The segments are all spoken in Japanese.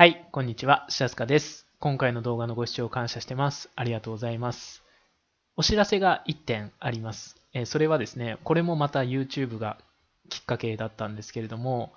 はい、こんにちは、白塚です。今回の動画のご視聴感謝してます。ありがとうございます。お知らせが1点あります。えそれはですね、これもまた YouTube がきっかけだったんですけれども、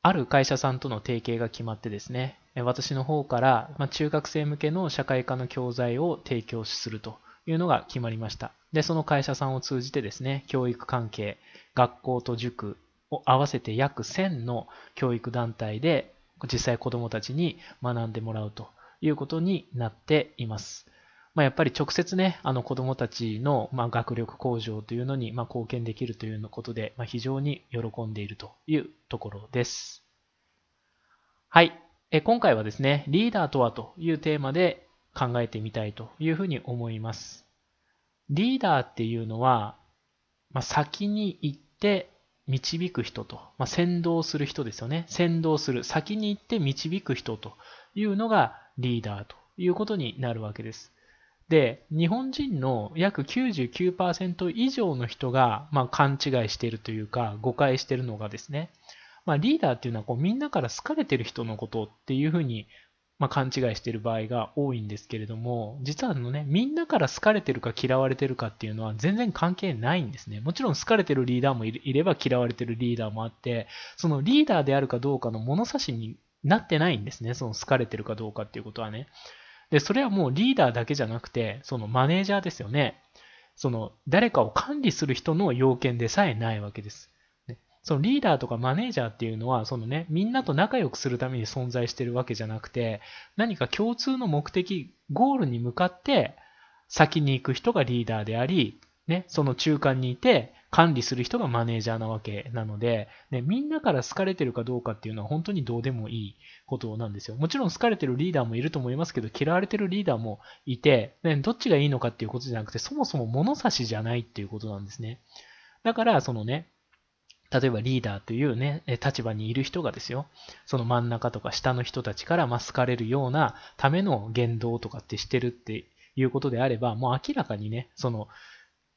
ある会社さんとの提携が決まってですね、私の方から、ま中学生向けの社会科の教材を提供するというのが決まりました。で、その会社さんを通じてですね、教育関係、学校と塾を合わせて約1000の教育団体で実際子供たちに学んでもらうということになっています。まあ、やっぱり直接ね、あの子供たちのま学力向上というのにま貢献できるということで、ま非常に喜んでいるというところです。はい。え今回はですね、リーダーとはというテーマで考えてみたいというふうに思います。リーダーっていうのは、まあ、先に行って導く人と、まあ、先導する人ですよね。先導する、先に行って導く人というのがリーダーということになるわけです。で、日本人の約99%以上の人が、まあ、勘違いしているというか、誤解しているのがですね、まあ、リーダーっていうのはこうみんなから好かれてる人のことっていうふうにまあ、勘違いしている場合が多いんですけれども、実はあのね、みんなから好かれてるか嫌われてるかっていうのは全然関係ないんですね。もちろん好かれてるリーダーもいれば嫌われてるリーダーもあって、そのリーダーであるかどうかの物差しになってないんですね。その好かれてるかどうかっていうことはね。で、それはもうリーダーだけじゃなくて、そのマネージャーですよね。その誰かを管理する人の要件でさえないわけです。そのリーダーとかマネージャーっていうのは、そのね、みんなと仲良くするために存在してるわけじゃなくて、何か共通の目的、ゴールに向かって先に行く人がリーダーであり、ね、その中間にいて管理する人がマネージャーなわけなので、ね、みんなから好かれてるかどうかっていうのは本当にどうでもいいことなんですよ。もちろん好かれてるリーダーもいると思いますけど、嫌われてるリーダーもいて、ね、どっちがいいのかっていうことじゃなくて、そもそも物差しじゃないっていうことなんですね。だから、そのね、例えばリーダーというね、立場にいる人がですよ、その真ん中とか下の人たちからま好かれるようなための言動とかってしてるっていうことであれば、もう明らかにね、その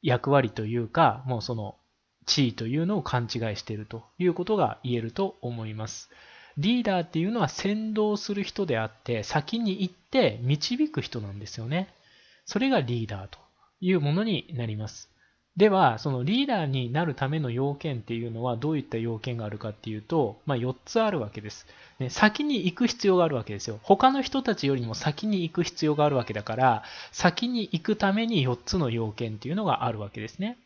役割というか、もうその地位というのを勘違いしているということが言えると思います。リーダーっていうのは先導する人であって、先に行って導く人なんですよね。それがリーダーというものになります。では、そのリーダーになるための要件っていうのはどういった要件があるかっていうと、まあ、4つあるわけです、ね。先に行く必要があるわけですよ。他の人たちよりも先に行く必要があるわけだから、先に行くために4つの要件っていうのがあるわけですね。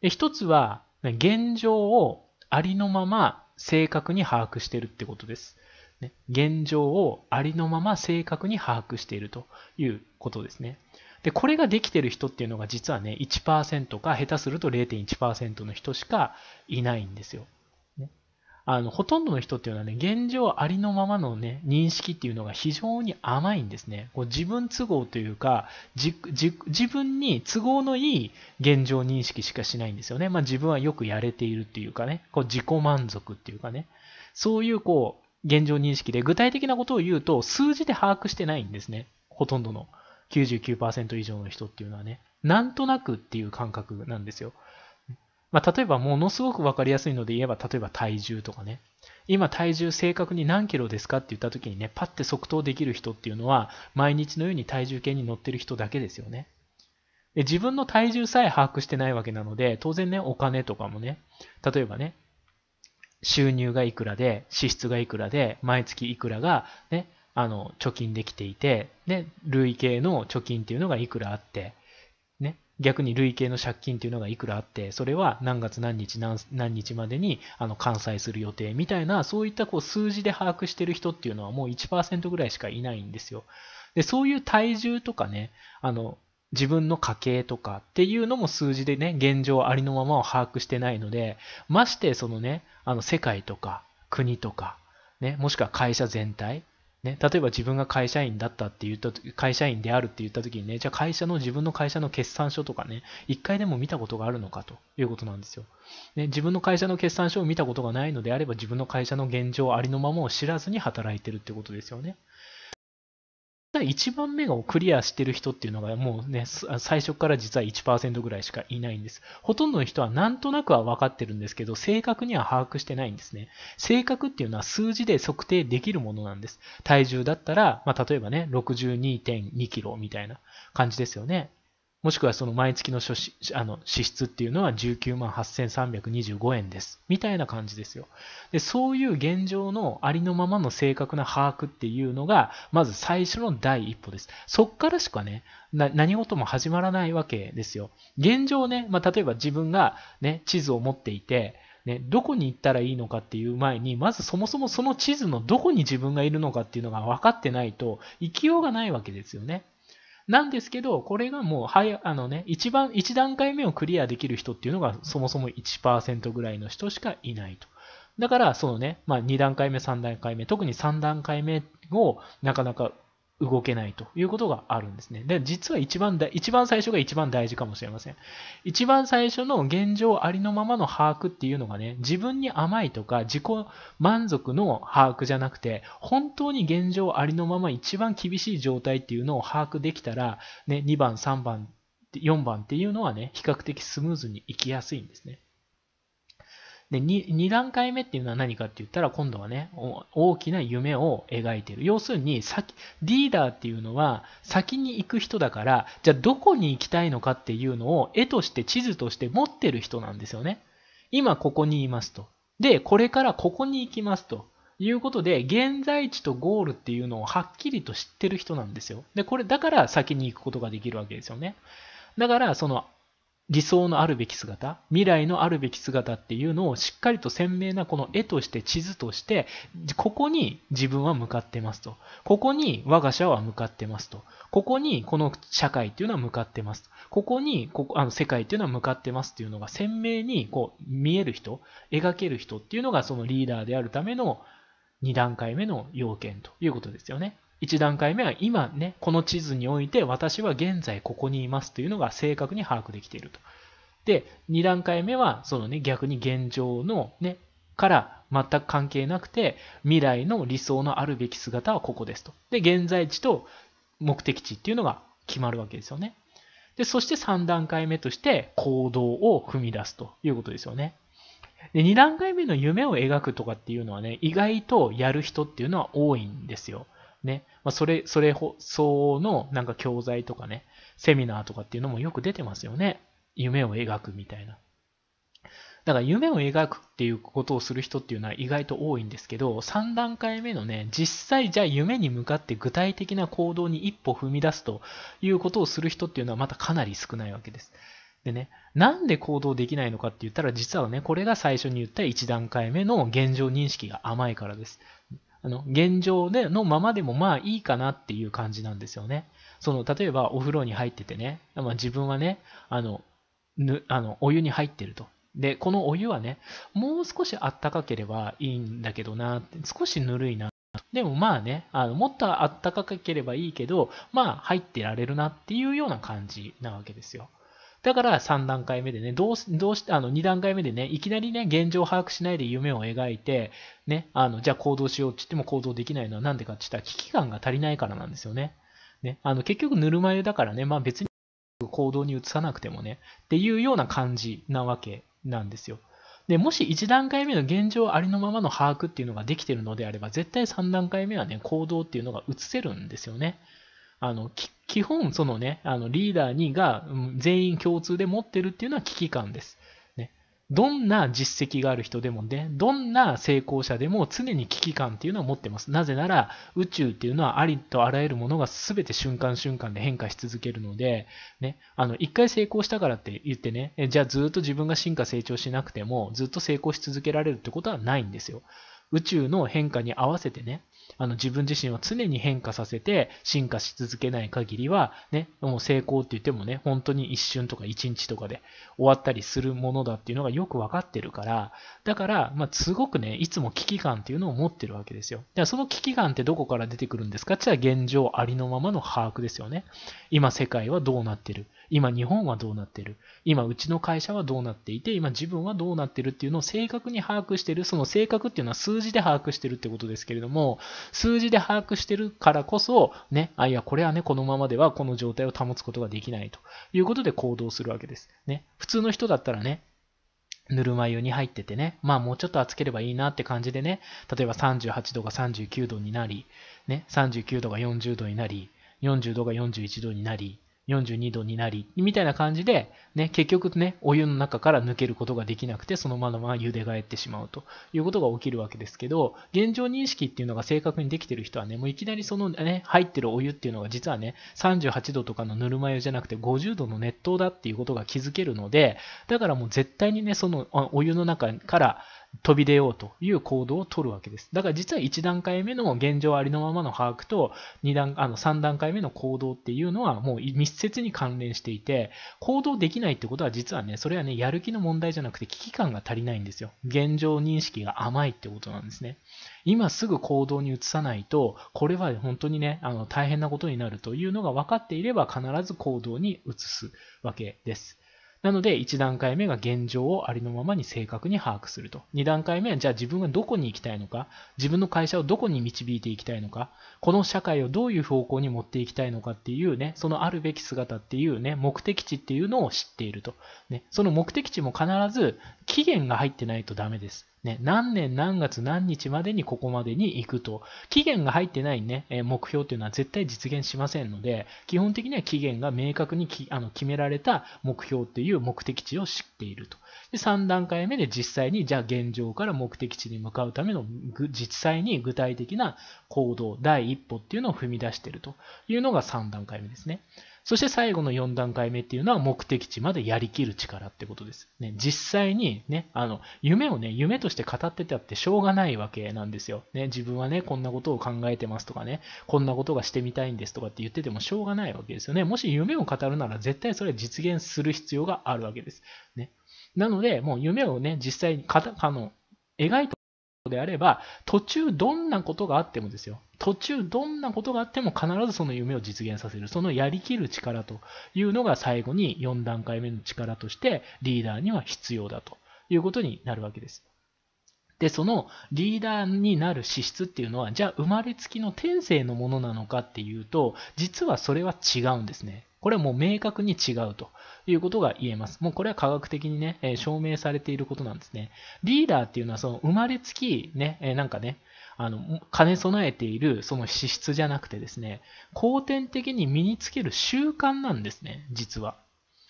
で1つは、現状をありのまま正確に把握しているってことです。ね、現状をありのまま正確に把握しているということですね。で、これができてる人っていうのが実はね、1%か下手すると0.1%の人しかいないんですよ。ね、あのほとんどの人っていうのはね、現状ありのままのね、認識っていうのが非常に甘いんですね。こう自分都合というか自分に都合のいい現状認識しかしないんですよね。まあ、自分はよくやれているっていうかね、こう自己満足っていうかね、そういうこう現状認識で具体的なことを言うと数字で把握してないんですね、ほとんどの。99%以上の人っていうのはね、なんとなくっていう感覚なんですよ。まあ、例えばものすごく分かりやすいので言えば、例えば体重とかね、今体重正確に何キロですかって言った時にね、パッて即答できる人っていうのは、毎日のように体重計に乗ってる人だけですよね。で自分の体重さえ把握してないわけなので、当然ね、お金とかもね、例えばね、収入がいくらで、支出がいくらで、毎月いくらが、ね、あの、貯金できていて、で、累計の貯金っていうのがいくらあって、ね、逆に累計の借金っていうのがいくらあって、それは何月何日何日までにあの完済する予定みたいな、そういったこう数字で把握してる人っていうのはもう1%ぐらいしかいないんですよ。で、そういう体重とかね、あの、自分の家計とかっていうのも数字でね、現状ありのままを把握してないので、ましてそのね、あの世界とか国とか、ね、もしくは会社全体ね、例えば自分が会社員だったって言った、会社員であるって言った時にね、じゃあ会社の、自分の会社の決算書とかね、一回でも見たことがあるのかということなんですよ。ね、自分の会社の決算書を見たことがないのであれば、自分の会社の現状ありのままを知らずに働いてるってことですよね。第1番目をクリアしてる人っていうのがもうね、最初から実は1%ぐらいしかいないんです。ほとんどの人はなんとなくは分かってるんですけど、正確には把握してないんですね。正確っていうのは数字で測定できるものなんです。体重だったら、まあ、例えばね、62.2キロみたいな感じですよね。もしくはその毎月の支あの支出っていうのは19万8325円です。みたいな感じですよで。そういう現状のありのままの正確な把握っていうのが、まず最初の第一歩です。そっからしかね、何事も始まらないわけですよ。現状ね、まあ、例えば自分が、ね、地図を持っていて、ね、どこに行ったらいいのかっていう前に、まずそもそもその地図のどこに自分がいるのかっていうのが分かってないと、行きようがないわけですよね。なんですけど、これがもう、はい、あのね、一番、一段階目をクリアできる人っていうのが、そもそも1%ぐらいの人しかいないと。だから、そのね、まあ、2段階目、3段階目、特に3段階目をなかなか動けないということがあるんですね。で、実は一番だ、一番最初が一番大事かもしれません。一番最初の現状ありのままの把握っていうのがね、自分に甘いとか自己満足の把握じゃなくて、本当に現状ありのまま一番厳しい状態っていうのを把握できたら、ね、2番、3番、4番っていうのはね、比較的スムーズにいきやすいんですね。で2、2段階目っていうのは何かって言ったら、今度はね、大きな夢を描いている。要するに、先、リーダーっていうのは、先に行く人だから、じゃあどこに行きたいのかっていうのを、絵として地図として持ってる人なんですよね。今ここにいますと。で、これからここに行きますと。いうことで、現在地とゴールっていうのをはっきりと知ってる人なんですよ。で、これ、だから先に行くことができるわけですよね。だから、その理想のあるべき姿、未来のあるべき姿っていうのをしっかりと鮮明なこの絵として地図として、ここに自分は向かってますと。ここに我が社は向かってますと。ここにこの社会っていうのは向かってます。ここにここあの世界っていうのは向かってますっていうのが鮮明にこう見える人、描ける人っていうのがそのリーダーであるための2段階目の要件ということですよね。1段階目は今ね、この地図において私は現在ここにいますというのが正確に把握できていると。で、2段階目はそのね、逆に現状のね、から全く関係なくて未来の理想のあるべき姿はここですと。で、現在地と目的地っていうのが決まるわけですよね。で、そして3段階目として行動を踏み出すということですよね。で、2段階目の夢を描くとかっていうのはね、意外とやる人っていうのは多いんですよ。ね、まあ、それ、それ相応のなんか教材とかね、セミナーとかっていうのもよく出てますよね。夢を描くみたいな。だから夢を描くっていうことをする人っていうのは意外と多いんですけど、3段階目のね、実際じゃあ夢に向かって具体的な行動に一歩踏み出すということをする人っていうのはまたかなり少ないわけです。でね、なんで行動できないのかって言ったら、実はね、これが最初に言った1段階目の現状認識が甘いからです。あの現状でのままでもまあいいかなっていう感じなんですよね。その例えばお風呂に入っててね、まあ、自分はねあのぬあのお湯に入ってると。でこのお湯はねもう少しあったかければいいんだけどな少しぬるいなでもまあねあのもっとあったかければいいけどまあ入ってられるなっていうような感じなわけですよ。だから3段階目でね、どうどうしあの2段階目でね、いきなりね、現状を把握しないで夢を描いて、ね、あのじゃあ行動しようって言っても行動できないのはなんでかって言ったら危機感が足りないからなんですよね。ねあの結局、ぬるま湯だからね、まあ、別に行動に移さなくてもね、っていうような感じなわけなんですよ。でもし1段階目の現状ありのままの把握っていうのができてるのであれば絶対3段階目はね行動っていうのが移せるんですよね。あの、基本、そのね、あの、リーダーにが全員共通で持ってるっていうのは危機感です。ね。どんな実績がある人でもね、どんな成功者でも常に危機感っていうのは持ってます。なぜなら、宇宙っていうのはありとあらゆるものが全て瞬間瞬間で変化し続けるので、ね、あの、一回成功したからって言ってね、じゃあずっと自分が進化成長しなくても、ずっと成功し続けられるってことはないんですよ。宇宙の変化に合わせてね、あの自分自身は常に変化させて進化し続けない限りは、ね、もう成功って言ってもね、本当に一瞬とか一日とかで終わったりするものだっていうのがよく分かってるから、だから、まあ、すごくね、いつも危機感っていうのを持ってるわけですよ。だからその危機感ってどこから出てくるんですかって現状ありのままの把握ですよね。今世界はどうなってる。今日本はどうなってる今うちの会社はどうなっていて今自分はどうなってるっていうのを正確に把握してるその正確っていうのは数字で把握してるってことですけれども数字で把握してるからこそねあいやこれはねこのままではこの状態を保つことができないということで行動するわけです、ね、普通の人だったらねぬるま湯に入っててね、まあもうちょっと暑ければいいなって感じでね、例えば38度が39度になり、ね、39度が40度になり、40度が41度になり、42度になり、みたいな感じで、ね、結局ね、お湯の中から抜けることができなくて、そのまま茹で返ってしまうということが起きるわけですけど、現状認識っていうのが正確にできてる人はね、もういきなりそのね、入ってるお湯っていうのが実はね、38度とかのぬるま湯じゃなくて50度の熱湯だっていうことが気づけるので、だからもう絶対にね、そのお湯の中から、飛び出ようという行動を取るわけです。だから実は1段階目の現状ありのままの把握と2段あの3段階目の行動っていうのはもう密接に関連していて行動できないってことは実はねそれはねやる気の問題じゃなくて危機感が足りないんですよ。現状認識が甘いってことなんですね。今すぐ行動に移さないとこれは本当にねあの大変なことになるというのが分かっていれば必ず行動に移すわけです。なので、1段階目が現状をありのままに正確に把握すると。2段階目は、じゃあ自分がどこに行きたいのか、自分の会社をどこに導いていきたいのか、この社会をどういう方向に持っていきたいのかっていうね、そのあるべき姿っていうね、目的地っていうのを知っていると。ね、その目的地も必ず期限が入ってないとダメです。ね、何年何月何日までにここまでに行くと。期限が入ってないね、目標というのは絶対実現しませんので、基本的には期限が明確にきあの決められた目標という目的地を知っていると。で3段階目で実際に、じゃあ現状から目的地に向かうための実際に具体的な行動、第一歩っていうのを踏み出しているというのが3段階目ですね。そして最後の4段階目っていうのは目的地までやりきる力ってことです。ね、実際にね、あの、夢をね、夢として語ってたってしょうがないわけなんですよ。ね、自分はね、こんなことを考えてますとかね、こんなことがしてみたいんですとかって言っててもしょうがないわけですよね。もし夢を語るなら絶対それは実現する必要があるわけです。ね。なので、もう夢をね、実際にかた、あの、描いてであれば、途中どんなことがあってもですよ、途中どんなことがあっても必ずその夢を実現させる、そのやりきる力というのが最後に4段階目の力としてリーダーには必要だということになるわけです。で、そのリーダーになる資質っていうのは、じゃあ生まれつきの天性のものなのかっていうと、実はそれは違うんですね。これはもう明確に違うということが言えます。もうこれは科学的にね、え証明されていることなんですね。リーダーっていうのはその生まれつきね、えなんかね、あの、兼ね備えているその資質じゃなくてですね、後天的に身につける習慣なんですね、実は。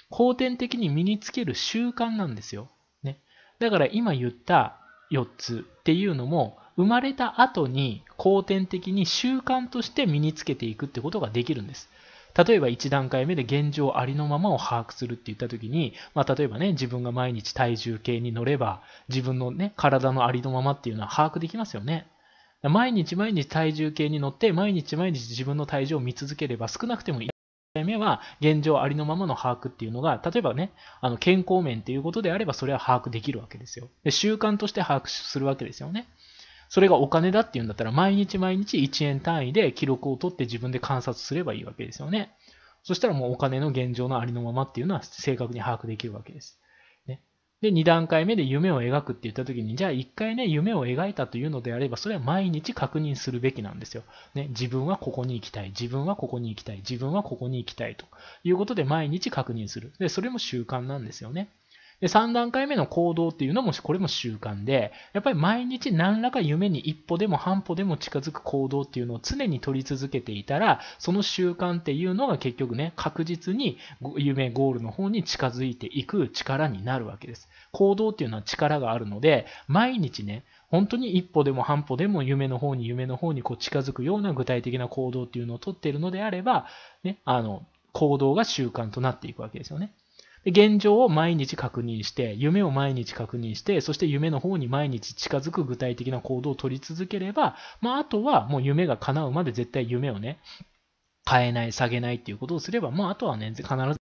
後天的に身につける習慣なんですよ。ね。だから今言った4つっていうのも、生まれた後に後天的に習慣として身につけていくってことができるんです。例えば1段階目で現状ありのままを把握するって言った時に、まあ、例えばね自分が毎日体重計に乗れば自分のね体のありのままっていうのは把握できますよね毎日毎日体重計に乗って毎日毎日自分の体重を見続ければ少なくても1回目は現状ありのままの把握っていうのが例えばねあの健康面っていうことであればそれは把握できるわけですよで習慣として把握するわけですよねそれがお金だっていうんだったら、毎日毎日1円単位で記録を取って自分で観察すればいいわけですよね。そしたらもうお金の現状のありのままっていうのは正確に把握できるわけです。ね、で、2段階目で夢を描くって言った時に、じゃあ1回ね、夢を描いたというのであれば、それは毎日確認するべきなんですよ。ね、自分はここに行きたい、自分はここに行きたい、自分はここに行きたいということで毎日確認する。で、それも習慣なんですよね。で、3段階目の行動っていうのも、これも習慣で、やっぱり毎日何らか夢に一歩でも半歩でも近づく行動っていうのを常に取り続けていたら、その習慣っていうのが結局ね、確実に夢、ゴールの方に近づいていく力になるわけです。行動っていうのは力があるので、毎日ね、本当に一歩でも半歩でも夢の方に夢の方にこう近づくような具体的な行動っていうのをとっているのであれば、ね、あの行動が習慣となっていくわけですよね。現状を毎日確認して、夢を毎日確認して、そして夢の方に毎日近づく具体的な行動を取り続ければ、まあ、あとはもう夢が叶うまで絶対夢をね、変えない、下げないっていうことをすれば、まあ、あとはね、必ず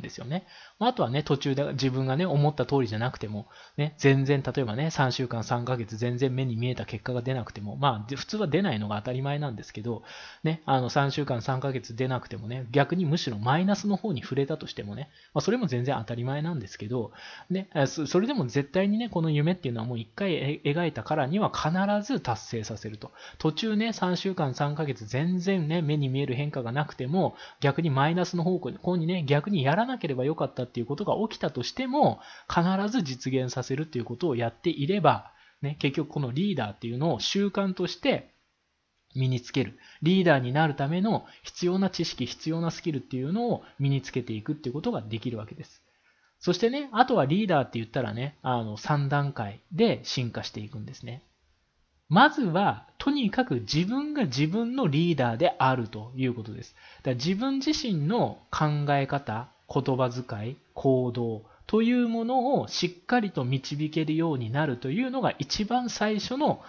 ですよね。あとはね、途中で自分がね、思った通りじゃなくても、ね、全然、例えばね、3週間、3ヶ月、全然目に見えた結果が出なくても、まあ、普通は出ないのが当たり前なんですけど、ね、あの、3週間、3ヶ月出なくてもね、逆にむしろマイナスの方に触れたとしてもね、まあ、それも全然当たり前なんですけど、ね、それでも絶対にね、この夢っていうのはもう一回描いたからには必ず達成させると。途中ね、3週間、3ヶ月、全然ね、目に見える変化がなくても、逆にマイナスの方向にね、逆にやらなければよかったっていうことが起きたとしても、必ず実現させるっていうことをやっていれば、ね、結局このリーダーっていうのを習慣として身につける。リーダーになるための必要な知識、必要なスキルっていうのを身につけていくっていうことができるわけです。そしてね、あとはリーダーって言ったらね、あの3段階で進化していくんですね。まずは、とにかく自分が自分のリーダーであるということです。だ自分自身の考え方、言葉遣い、行動というものをしっかりと導けるようになるというのが一番最初の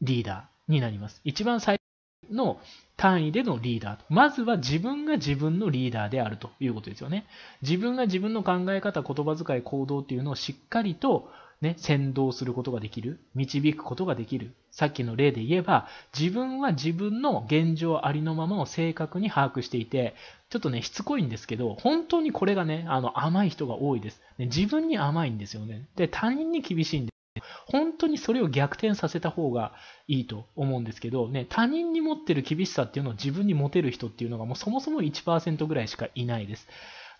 リーダーになります。一番最初の単位でのリーダー。まずは自分が自分のリーダーであるということですよね。自分が自分の考え方、言葉遣い、行動っていうのをしっかりとね、先導することができる、導くことができる。さっきの例で言えば、自分は自分の現状ありのままを正確に把握していて、ちょっとね、しつこいんですけど、本当にこれがね、あの甘い人が多いです、ね。自分に甘いんですよね。で、他人に厳しいんです。本当にそれを逆転させた方がいいと思うんですけど、ね、他人に持ってる厳しさっていうのを自分に持てる人っていうのがもうそもそも1%ぐらいしかいないです。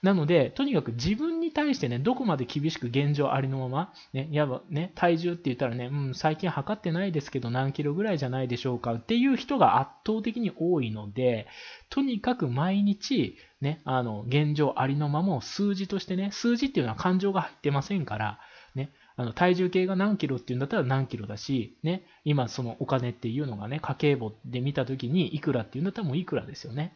なので、とにかく自分に対してね、どこまで厳しく現状ありのまま、ね、やばね、体重って言ったらね、うん、最近測ってないですけど何キロぐらいじゃないでしょうかっていう人が圧倒的に多いので、とにかく毎日、ね、あの、現状ありのままを数字としてね、数字っていうのは感情が入ってませんから、ね、あの体重計が何キロっていうんだったら何キロだし、ね、今そのお金っていうのがね、家計簿で見た時にいくらっていうんだったらもういくらですよね。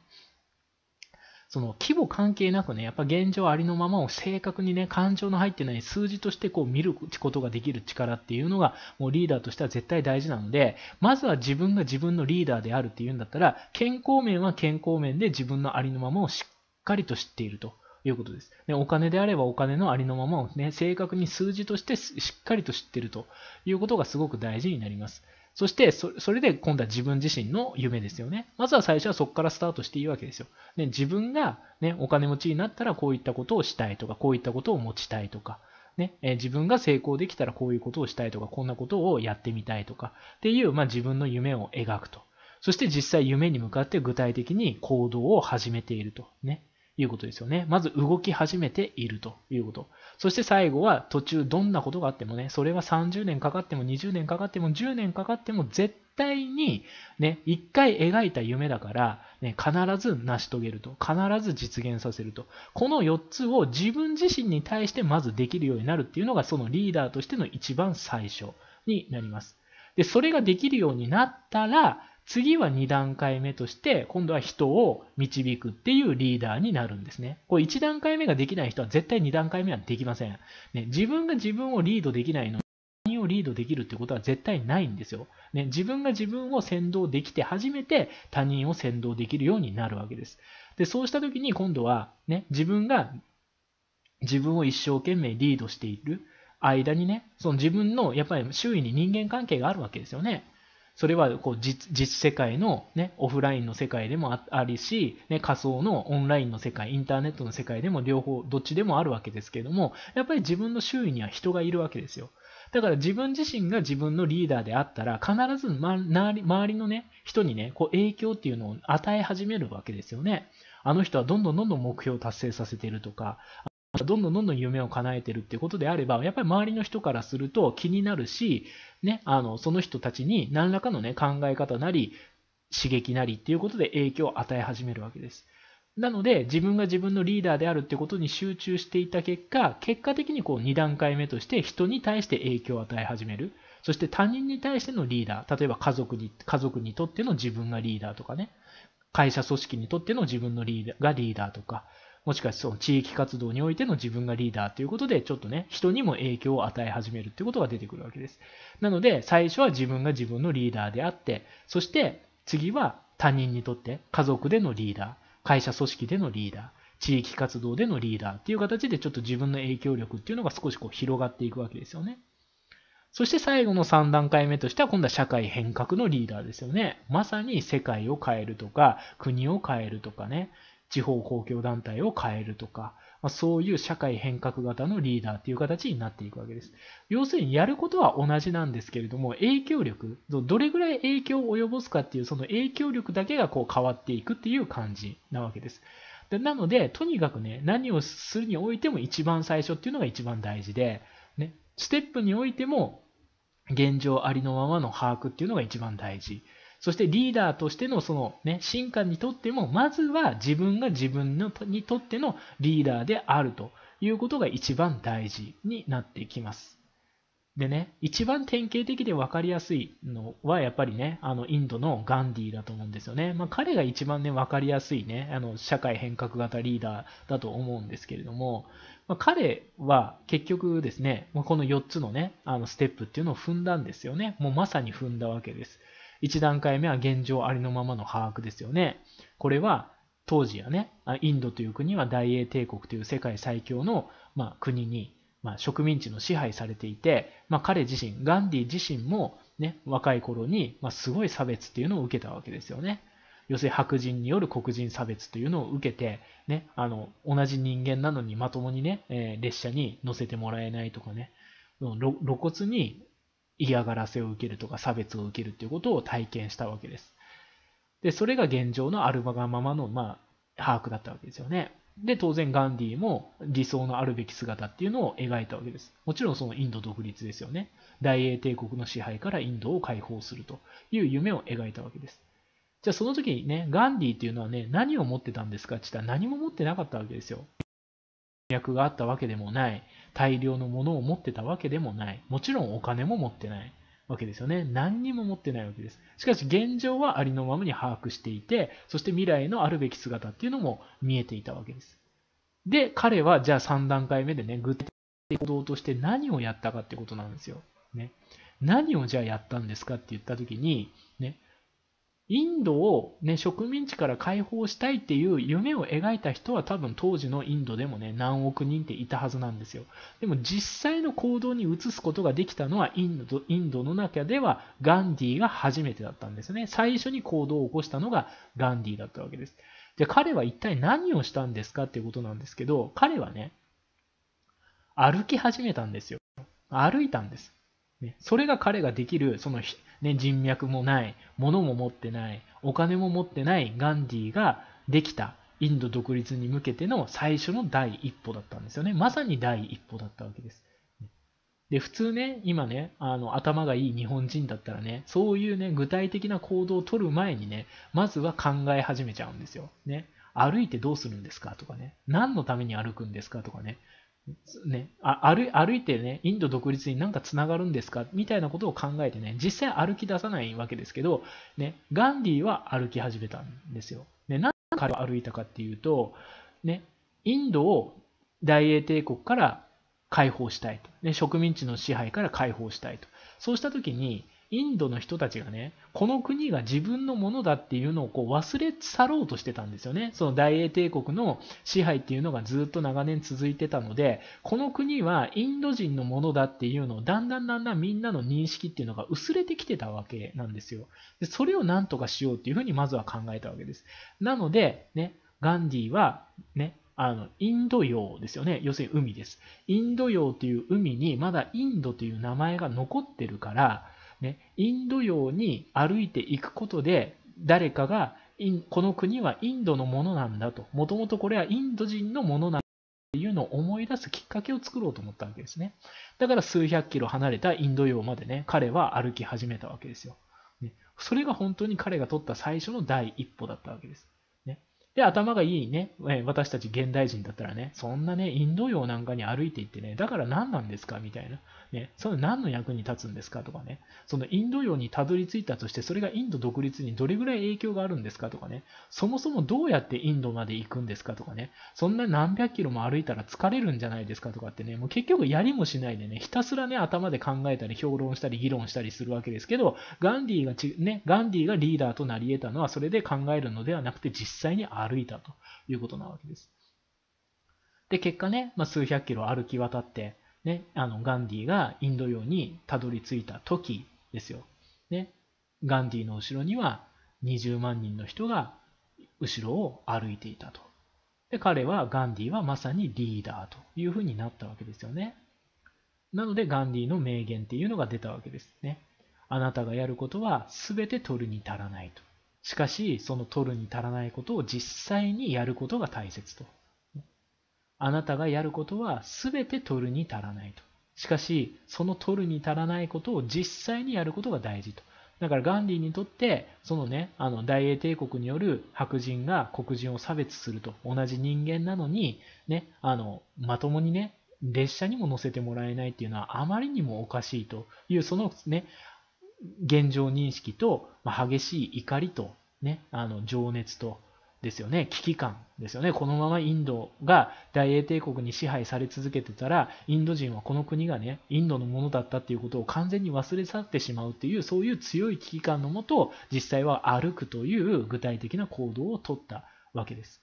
その規模関係なくね、やっぱ現状ありのままを正確にね、感情の入ってない数字としてこう見ることができる力っていうのが、もうリーダーとしては絶対大事なので、まずは自分が自分のリーダーであるっていうんだったら、健康面は健康面で自分のありのままをしっかりと知っていると。いうことです。ね、お金であればお金のありのままをね、正確に数字としてしっかりと知っているということがすごく大事になります。そしてそ、それで今度は自分自身の夢ですよね。まずは最初はそこからスタートしていいわけですよ。ね、自分が、ね、お金持ちになったらこういったことをしたいとか、こういったことを持ちたいとか、ね、え自分が成功できたらこういうことをしたいとか、こんなことをやってみたいとかっていう、まあ、自分の夢を描くと。そして実際夢に向かって具体的に行動を始めていると。ね。いうことですよね。まず動き始めているということ。そして最後は途中どんなことがあってもね、それは30年かかっても20年かかっても10年かかっても絶対にね、一回描いた夢だから、ね、必ず成し遂げると。必ず実現させると。この4つを自分自身に対してまずできるようになるっていうのがそのリーダーとしての一番最初になります。で、それができるようになったら、次は2段階目として、今度は人を導くっていうリーダーになるんですね。これ1段階目ができない人は絶対2段階目はできません。ね、自分が自分をリードできないのに、他人をリードできるってことは絶対ないんですよ。ね、自分が自分を先導できて初めて他人を先導できるようになるわけです。で、そうした時に今度は、ね、自分が自分を一生懸命リードしている間にね、その自分のやっぱり周囲に人間関係があるわけですよね。それはこう実世界の、ね、オフラインの世界でもありし、ね、仮想のオンラインの世界、インターネットの世界でも両方、どっちでもあるわけですけれども、やっぱり自分の周囲には人がいるわけですよ。だから自分自身が自分のリーダーであったら、必ず、周り周りの、ね、人に、ね、こう影響っていうのを与え始めるわけですよね。あの人はどんどんどんどん目標を達成させているとか、どんどんどんどん夢を叶えてるっていうことであれば、やっぱり周りの人からすると気になるし、ね、あのその人たちに何らかの、ね、考え方なり、刺激なりっていうことで影響を与え始めるわけです。なので、自分が自分のリーダーであるってことに集中していた結果、結果的にこう2段階目として人に対して影響を与え始める。そして他人に対してのリーダー、例えば家族に家族にとっての自分がリーダーとかね、会社組織にとっての自分のリーダーがリーダーとか、もしかしてその地域活動においての自分がリーダーということで、ちょっとね、人にも影響を与え始めるっていうことが出てくるわけです。なので、最初は自分が自分のリーダーであって、そして次は他人にとって家族でのリーダー、会社組織でのリーダー、地域活動でのリーダーっていう形でちょっと自分の影響力っていうのが少しこう広がっていくわけですよね。そして最後の3段階目としては今度は社会変革のリーダーですよね。まさに世界を変えるとか、国を変えるとかね、地方公共団体を変えるとか、まあ、そういう社会変革型のリーダーという形になっていくわけです。要するにやることは同じなんですけれども、影響力、どれぐらい影響を及ぼすかっていう、その影響力だけがこう変わっていくっていう感じなわけです。でなので、とにかくね、何をするにおいても一番最初っていうのが一番大事で、ね、ステップにおいても現状ありのままの把握っていうのが一番大事。そしてリーダーとしてのそのね、進化にとっても、まずは自分が自分のにとってのリーダーであるということが一番大事になってきます。でね、一番典型的で分かりやすいのはやっぱりね、あのインドのガンディーだと思うんですよね。まあ、彼が一番ね、分かりやすいね、あの社会変革型リーダーだと思うんですけれども、まあ、彼は結局ですね、まこの4つのね、あのステップっていうのを踏んだんですよね。もうまさに踏んだわけです。1段階目は現状ありのままの把握ですよね。これは当時やね、インドという国は大英帝国という世界最強の、ま国に、ま植民地の支配されていて、ま彼自身、ガンディ自身も、ね、若い頃に、ますごい差別っていうのを受けたわけですよね。要するに白人による黒人差別というのを受けて、ね、あの同じ人間なのにまともにね、え列車に乗せてもらえないとかね露骨に嫌がらせを受けるとか差別を受けるっていうことを体験したわけです。で、それが現状のアルバがままの、まあ、把握だったわけですよね。で、当然ガンディーも理想のあるべき姿っていうのを描いたわけです。もちろんそのインド独立ですよね。大英帝国の支配からインドを解放するという夢を描いたわけです。じゃあその時にね、ガンディーっていうのはね、何を持ってたんですかって言ったら何も持ってなかったわけですよ。脈があったわけでもない。大量のものを持ってたわけでもない。もちろんお金も持ってない。わけですよね。何にも持ってないわけです。しかし現状はありのままに把握していて、そして未来のあるべき姿っていうのも見えていたわけです。で、彼はじゃあ3段階目でね、具体的行動として何をやったかってことなんですよ。ね、何をじゃあやったんですかって言った時に、ね、インドを、ね、植民地から解放したいっていう夢を描いた人は多分当時のインドでもね何億人っていたはずなんですよでも実際の行動に移すことができたのはインドインドの中ではガンディーが初めてだったんですね最初に行動を起こしたのがガンディーだったわけですで彼は一体何をしたんですかっていうことなんですけど彼はね歩き始めたんですよ歩いたんです、ね、それが彼ができるそのね、人脈もない、物も持ってない、お金も持ってないガンディーができたインド独立に向けての最初の第一歩だったんですよね。まさに第一歩だったわけです。で、普通ね、今ね、あの頭がいい日本人だったらね、そういうね、具体的な行動を取る前にね、まずは考え始めちゃうんですよ。ね、歩いてどうするんですかとかね、何のために歩くんですかとかね、ね、あ歩歩いてね、インド独立に何かつながるんですかみたいなことを考えてね、実際歩き出さないわけですけど、ね、ガンディーは歩き始めたんですよ。ね、なんで彼は歩いたかっていうと、ね、インドを大英帝国から解放したいと、ね、植民地の支配から解放したいと。そうした時に、インドの人たちがね、この国が自分のものだっていうのをこう忘れ去ろうとしてたんですよね。その大英帝国の支配っていうのがずっと長年続いてたので、この国はインド人のものだっていうのをだんだんだんだんみんなの認識っていうのが薄れてきてたわけなんですよ。でそれをなんとかしようっていうふうにまずは考えたわけです。なので、ね、ガンディは、ね、あの、インド洋ですよね。要するに海です。インド洋という海にまだインドという名前が残ってるから、ね、インド洋に歩いていくことで誰かがこの国はインドのものなんだともともとこれはインド人のものなんだというのを思い出すきっかけを作ろうと思ったわけですねだから数百キロ離れたインド洋までね彼は歩き始めたわけですよ、ね、それが本当に彼が取った最初の第一歩だったわけですで、頭がいいね、私たち現代人だったらね、そんなね、インド洋なんかに歩いていってね、だから何なんですかみたいな。ね、その何の役に立つんですかとかね、そのインド洋にたどり着いたとして、それがインド独立にどれぐらい影響があるんですかとかね、そもそもどうやってインドまで行くんですかとかね、そんな何百キロも歩いたら疲れるんじゃないですかとかってね、もう結局やりもしないでね、ひたすらね、頭で考えたり、評論したり、議論したりするわけですけど、ガンディーがね、ガンディがリーダーとなり得たのは、それで考えるのではなくて、実際に歩歩いたということなわけです。で、結果ね、まあ、数百キロ歩き渡って、ね、あのガンディがインド洋にたどり着いた時ですよ。ね、ガンディの後ろには20万人の人が後ろを歩いていたと。で彼はガンディはまさにリーダーというふうになったわけですよね。なのでガンディの名言っていうのが出たわけですね。あなたがやることは全て取るに足らないと。しかし、その取るに足らないことを実際にやることが大切と。あなたがやることは全て取るに足らないと。しかし、その取るに足らないことを実際にやることが大事と。だからガンディにとって、そのね、あの大英帝国による白人が黒人を差別すると、同じ人間なのに、ね、あの、まともにね、列車にも乗せてもらえないっていうのはあまりにもおかしいという、そのね、現状認識と、まあ、激しい怒りと、ね、あの情熱とですよね危機感ですよねこのままインドが大英帝国に支配され続けてたらインド人はこの国がねインドのものだったっていうことを完全に忘れ去ってしまうっていうそういう強い危機感のもと実際は歩くという具体的な行動をとったわけです。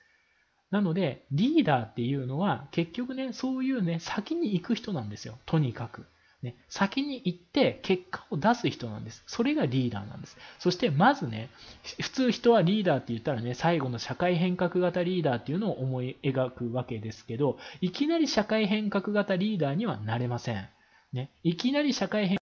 なのでリーダーっていうのは結局ねそういうね先に行く人なんですよとにかく。ね、先に行って結果を出す人なんです。それがリーダーなんです。そしてまずね、普通人はリーダーって言ったらね、最後の社会変革型リーダーっていうのを思い描くわけですけど、いきなり社会変革型リーダーにはなれません。ね、いきなり社会変革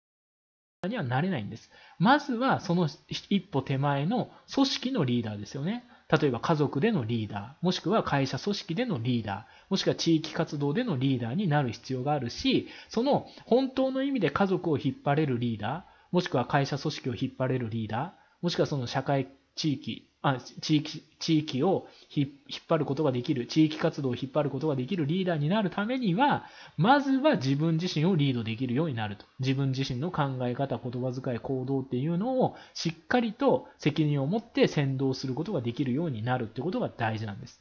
型にはなれないんです。まずはその一歩手前の組織のリーダーですよね。例えば家族でのリーダー、もしくは会社組織でのリーダー、もしくは地域活動でのリーダーになる必要があるし、その本当の意味で家族を引っ張れるリーダー、もしくは会社組織を引っ張れるリーダー、もしくはその社会地域あ地域地域を引っ張ることができる地域活動を引っ張ることができるリーダーになるためにはまずは自分自身をリードできるようになると自分自身の考え方言葉遣い行動っていうのをしっかりと責任を持って先導することができるようになるってことが大事なんです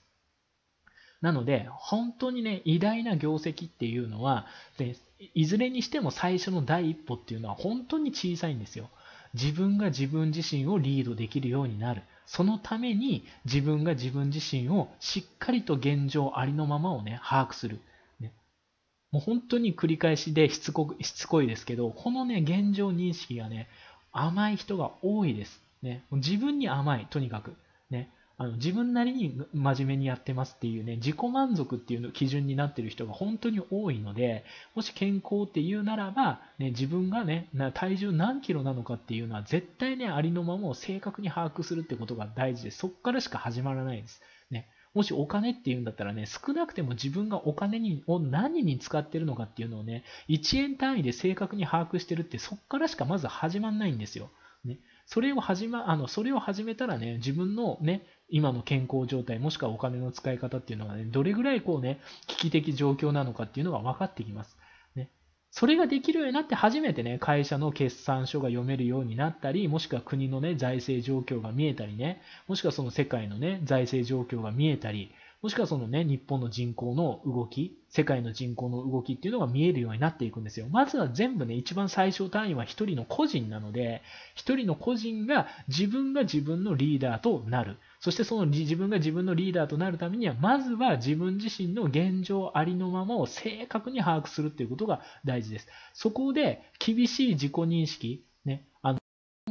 なので本当にね偉大な業績っていうのはでいずれにしても最初の第一歩っていうのは本当に小さいんですよ自分が自分自身をリードできるようになるそのために自分が自分自身をしっかりと現状ありのままをね、把握する。ね、もう本当に繰り返しでしつこしつこいですけど、このね、現状認識がね、甘い人が多いです。ね、自分に甘い、とにかく。ね、あの自分なりに真面目にやってますっていうね、自己満足っていうの基準になってる人が本当に多いので、もし健康っていうならば、ね、自分がね、体重何キロなのかっていうのは絶対ね、ありのままを正確に把握するってことが大事で、そこからしか始まらないです。ね、もしお金っていうんだったらね、少なくても自分がお金にを何に使ってるのかっていうのをね、1円単位で正確に把握してるって、そこからしかまず始まんないんですよ。ね、それを始まあのそれを始めたらね、自分のね、今の健康状態、もしくはお金の使い方っていうのがね、どれぐらいこうね、危機的状況なのかっていうのが分かってきます。ね。それができるようになって初めてね、会社の決算書が読めるようになったり、もしくは国のね、財政状況が見えたりね、もしくはその世界のね、財政状況が見えたり、もしくはそのね、日本の人口の動き、世界の人口の動きっていうのが見えるようになっていくんですよ。まずは全部ね、一番最小単位は一人の個人なので、一人の個人が自分が自分のリーダーとなる。そしてその自分が自分のリーダーとなるためには、まずは自分自身の現状ありのままを正確に把握するということが大事です。そこで厳しい自己認識、ね、あの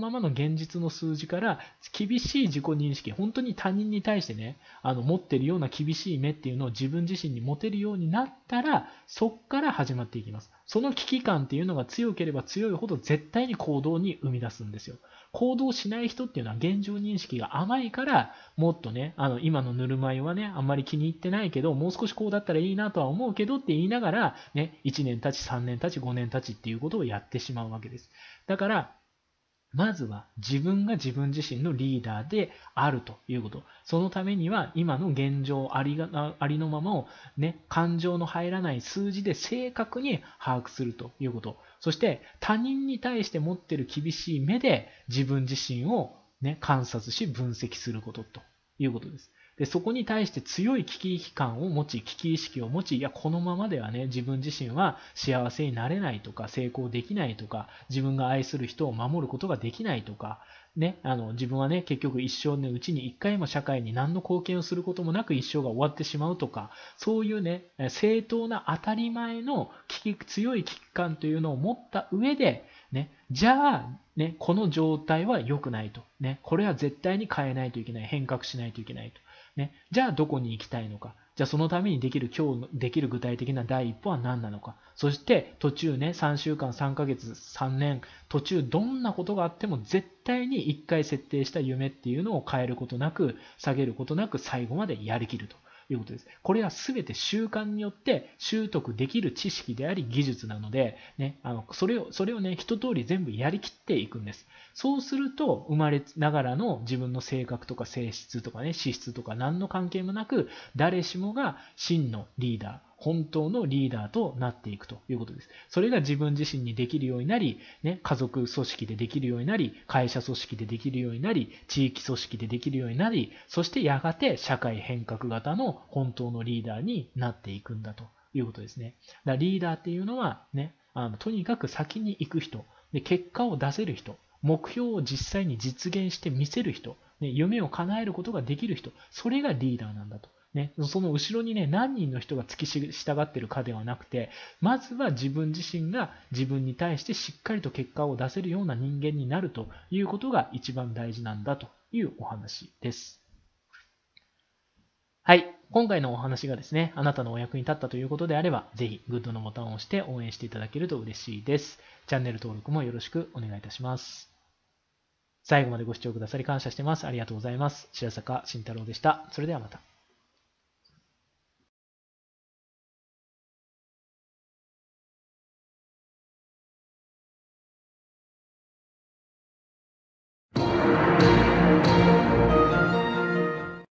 ままの現実の数字から厳しい自己認識本当に他人に対してねあの持ってるような厳しい目っていうのを自分自身に持てるようになったらそこから始まっていきますその危機感っていうのが強ければ強いほど絶対に行動に生み出すんですよ行動しない人っていうのは現状認識が甘いからもっとねあの今のぬるま湯はねあんまり気に入ってないけどもう少しこうだったらいいなとは思うけどって言いながらね1年経ち3年経ち5年経ちっていうことをやってしまうわけですだからまずは自分が自分自身のリーダーであるということ。そのためには今の現状ありがありのままを、ね、感情の入らない数字で正確に把握するということ。そして他人に対して持っている厳しい目で自分自身を、ね、観察し分析することということです。でそこに対して強い危機意識感を持ち危機意識を持ちいやこのままではね自分自身は幸せになれないとか成功できないとか自分が愛する人を守ることができないとかね、あの自分はね結局一生のうちに1回も社会に何の貢献をすることもなく一生が終わってしまうとかそういうね正当な当たり前の危機強い危機感というのを持った上で、ね、じゃあ、ね、この状態は良くないと、ね、これは絶対に変えないといけない変革しないといけないとね、じゃあどこに行きたいのか。じゃあそのためにできる今日できる具体的な第一歩は何なのか。そして途中ね、3週間、3ヶ月、3年、途中どんなことがあっても絶対に1回設定した夢っていうのを変えることなく、下げることなく最後までやりきると。いうことです。これは全て習慣によって習得できる知識であり技術なので、ね、あのそれをそれをね、一通り全部やりきっていくんです。そうすると、生まれながらの自分の性格とか性質とかね、資質とか何の関係もなく、誰しもが真のリーダー、本当のリーダーとなっていくということです。それが自分自身にできるようになり、ね、家族組織でできるようになり、会社組織でできるようになり、地域組織でできるようになり、そしてやがて社会変革型の本当のリーダーになっていくんだということですね。だからリーダーっていうのは、ね、あのとにかく先に行く人で、結果を出せる人、目標を実際に実現して見せる人、ね、夢を叶えることができる人、それがリーダーなんだとね、その後ろにね、何人の人が付き従ってるかではなくて、まずは自分自身が自分に対してしっかりと結果を出せるような人間になるということが一番大事なんだというお話です。はい。今回のお話がですね、あなたのお役に立ったということであれば、ぜひグッドのボタンを押して応援していただけると嬉しいです。チャンネル登録もよろしくお願いいたします。最後までご視聴くださり感謝してます。ありがとうございます。白坂慎太郎でした。それではまた。